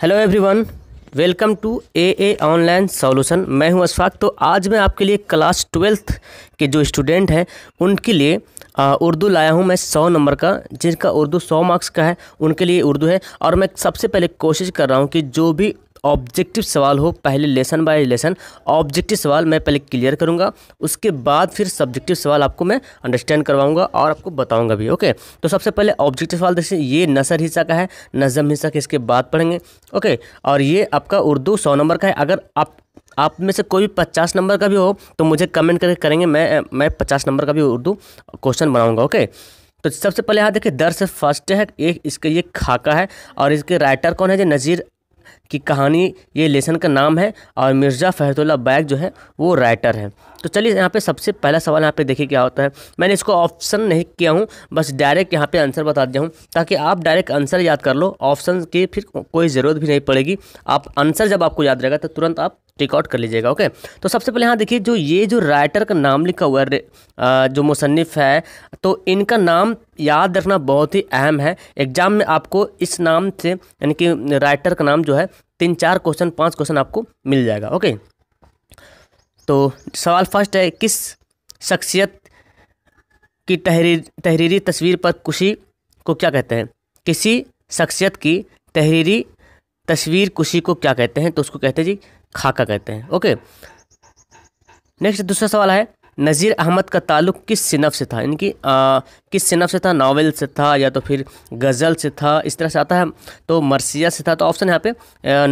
hello everyone welcome to A A online solution मैं हूं अशफाक तो आज मैं आपके लिए क्लास ट्वेल्थ के जो स्टूडेंट हैं उनके लिए उर्दू लाया हूं मैं सौ नंबर का जिनका उर्दू सौ मार्क्स का है उनके लिए उर्दू है और मैं सबसे पहले कोशिश कर रहा हूं कि जो भी ऑब्जेक्टिव सवाल हो पहले लेसन बाय लेसन ऑब्जेक्टिव सवाल मैं पहले क्लियर करूँगा उसके बाद फिर सब्जेक्टिव सवाल आपको मैं अंडरस्टैंड करवाऊँगा और आपको बताऊँगा भी ओके तो सबसे पहले ऑब्जेक्टिव सवाल देखिए ये नसर हिस्सा का है नज़म हिस्सा के इसके बाद पढ़ेंगे ओके और ये आपका उर्दू सौ नंबर का है अगर आप आप में से कोई भी पचास नंबर का भी हो तो मुझे कमेंट करके करेंगे मैं मैं पचास नंबर का भी उर्दू क्वेश्चन बनाऊँगा ओके तो सबसे पहले यहाँ देखिए दर्स फर्स्ट है एक इसके ये खाका है और इसके राइटर कौन है जो नज़ीर की कहानी ये लेसन का नाम है और मिर्ज़ा फ़हतुल्ला बैग जो है वो राइटर है तो चलिए यहाँ पे सबसे पहला सवाल यहाँ पे देखिए क्या होता है मैंने इसको ऑप्शन नहीं किया हूँ बस डायरेक्ट यहाँ पे आंसर बता दिया हूँ ताकि आप डायरेक्ट आंसर याद कर लो ऑप्शन की फिर कोई ज़रूरत भी नहीं पड़ेगी आप आंसर जब आपको याद रहेगा तो तुरंत आप टिकआउट कर लीजिएगा ओके तो सबसे पहले यहाँ देखिए जो ये जो राइटर का नाम लिखा हुआ है जो मुसनफ़ है तो इनका नाम याद रखना बहुत ही अहम है एग्ज़ाम में आपको इस नाम से यानी कि राइटर का नाम जो है तीन चार क्वेश्चन पाँच क्वेश्चन आपको मिल जाएगा ओके तो सवाल फर्स्ट है किस शख्सियत की तहरीर तहरीरी तस्वीर पर कुशी को क्या कहते हैं किसी शख्सियत की तहरीरी तस्वीर कुशी को क्या कहते हैं तो उसको कहते हैं जी खाका कहते हैं ओके नेक्स्ट दूसरा सवाल है नज़ीर अहमद का ताल्लुक किस सिनफ से था यानी कि किस सिनफ से था नावल से था या तो फिर गज़ल से था इस तरह से आता है तो मरसिया से था तो ऑप्शन यहाँ पे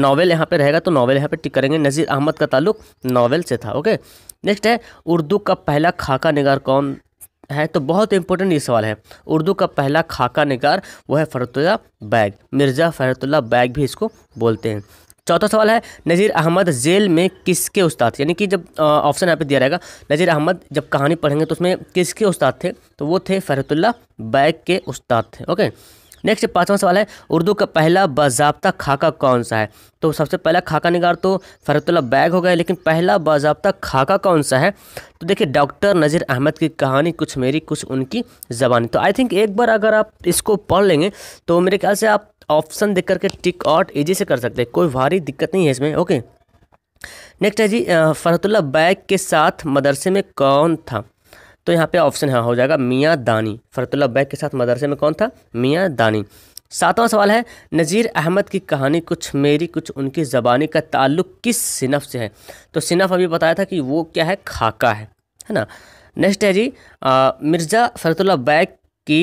नावल यहाँ पे रहेगा तो नावल यहाँ पे टिक करेंगे नज़ीर अहमद का ताल्लुक नावल से था ओके नेक्स्ट है उर्दू का पहला खाका निगार कौन है तो बहुत इंपॉर्टेंट ये सवाल है उर्दू का पहला खाका निगार वो है फ़रतुल्ला बैग मिर्ज़ा फ़रतुल्ला बैग भी इसको बोलते हैं चौथा सवाल है नज़ीर अहमद जेल में किसके उस्ताद यानी कि जब ऑप्शन यहाँ पे दिया रहेगा नज़ीर अहमद जब कहानी पढ़ेंगे तो उसमें किसके उस्ताद थे तो वो थे फ़रहतुल्ला बैग के उस्ताद थे ओके नेक्स्ट पाँचवा सवाल है उर्दू का पहला बाबा खाका कौन सा है तो सबसे पहला खाका निगार तो फरतुल्ला बैग हो गया लेकिन पहला बाबा खाका कौन सा है तो देखिए डॉक्टर नज़ीर अहमद की कहानी कुछ मेरी कुछ उनकी ज़बानी तो आई थिंक एक बार अगर आप इसको पढ़ लेंगे तो मेरे ख्याल से आप ऑप्शन देख करके टिक आउट ईजी से कर सकते हैं कोई भारी दिक्कत नहीं है इसमें ओके नेक्स्ट है जी फरतुल्ला बैग के साथ मदरसे में कौन था तो यहाँ पे ऑप्शन हाँ हो जाएगा मियाँ दानी फरतुल्ला बैग के साथ मदरसे में कौन था मियाँ दानी सातवां सवाल है नज़ीर अहमद की कहानी कुछ मेरी कुछ उनकी ज़बानी का ताल्लुक़ किस सिनफ से है तो सिनफ अभी बताया था कि वो क्या है खाका है है ना नेक्स्ट है जी आ, मिर्ज़ा फरतुल्ला बैग की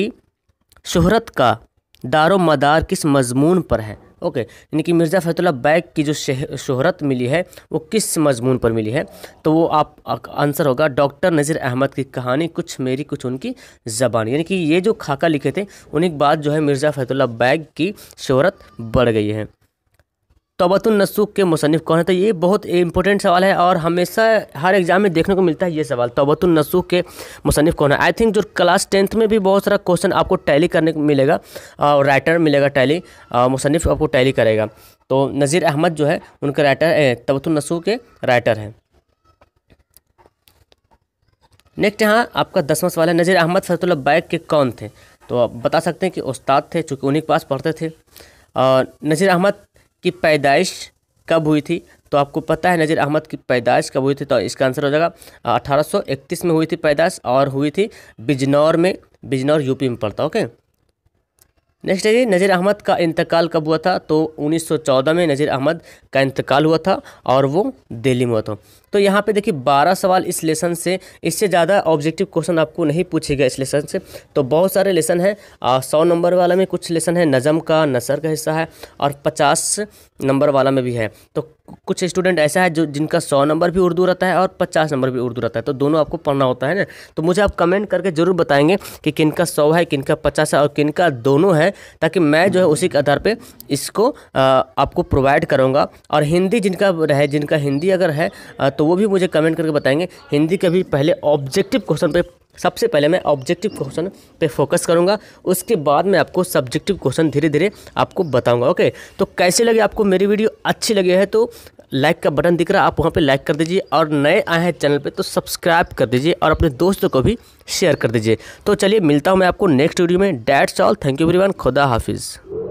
शहरत का दारो मदार किस मजमून पर है ओके यानी कि मिर्ज़ा फैतुल्ला बैग की जो शहरत मिली है वो किस मजमून पर मिली है तो वो आप आंसर होगा डॉक्टर नज़ीर अहमद की कहानी कुछ मेरी कुछ उनकी ज़बान यानी कि ये जो खाका लिखे थे उनके बाद जो है मिर्ज़ा फैतुल्ला बैग की शहरत बढ़ गई है तोबतुलनसूक के मुसनफ़ कौन है तो ये बहुत इंपॉर्टेंट सवाल है और हमेशा हर एग्ज़ाम में देखने को मिलता है ये सवाल तोबतुलनसूक के मुसनफ़ कौन है आई थिंक जो क्लास टेंथ में भी बहुत सारा क्वेश्चन आपको टैली करने को मिलेगा और राइटर मिलेगा टैली मुसनफ़ आपको टैली करेगा तो नज़ीर अहमद जो है उनका राइटर तोबतुलनसूक के राइटर हैं नेक्स्ट यहाँ आपका दसवां सवाल है नज़ीर अहमद फतुल्ला बैग के कौन थे तो आप बता सकते हैं कि उस्ताद थे चूँकि उन्हीं के पास पढ़ते थे और नज़ीर अहमद की पैदाइश कब हुई थी तो आपको पता है नज़ीर अहमद की पैदाइश कब हुई थी तो इसका आंसर हो जाएगा 1831 में हुई थी पैदाइश और हुई थी बिजनौर में बिजनौर यूपी में पड़ता ओके नेक्स्ट है जी नज़ीर अहमद का इंतकाल कब हुआ था तो 1914 में नज़ीर अहमद का इंतकाल हुआ था और वो दिल्ली में हुआ था तो यहाँ पे देखिए 12 सवाल इस लेसन से इससे ज़्यादा ऑब्जेक्टिव क्वेश्चन आपको नहीं पूछेगा इस लेसन से तो बहुत सारे लेसन हैं सौ नंबर वाला में कुछ लेसन है नज़म का नसर का हिस्सा है और पचास नंबर वाला में भी है तो कुछ स्टूडेंट ऐसा है जो जिनका सौ नंबर भी उर्दू रहता है और पचास नंबर भी उर्दू रहता है तो दोनों आपको पढ़ना होता है ना तो मुझे आप कमेंट करके ज़रूर बताएंगे कि किनका सौ है किनका पचास है और किनका दोनों है ताकि मैं जो है उसी के आधार पर इसको आपको प्रोवाइड करूँगा और हिंदी जिनका रहे जिनका हिंदी अगर है तो वो भी मुझे कमेंट करके बताएंगे हिंदी के भी पहले ऑब्जेक्टिव क्वेश्चन पे सबसे पहले मैं ऑब्जेक्टिव क्वेश्चन पे फोकस करूंगा उसके बाद मैं आपको सब्जेक्टिव क्वेश्चन धीरे धीरे आपको बताऊंगा ओके तो कैसे लगे आपको मेरी वीडियो अच्छी लगी है तो लाइक का बटन दिख रहा है आप वहाँ पे लाइक कर दीजिए और नए आए हैं चैनल पे तो सब्सक्राइब कर दीजिए और अपने दोस्तों को भी शेयर कर दीजिए तो चलिए मिलता हूँ मैं आपको नेक्स्ट वीडियो में that's all thank you everyone खुदा हाफिज़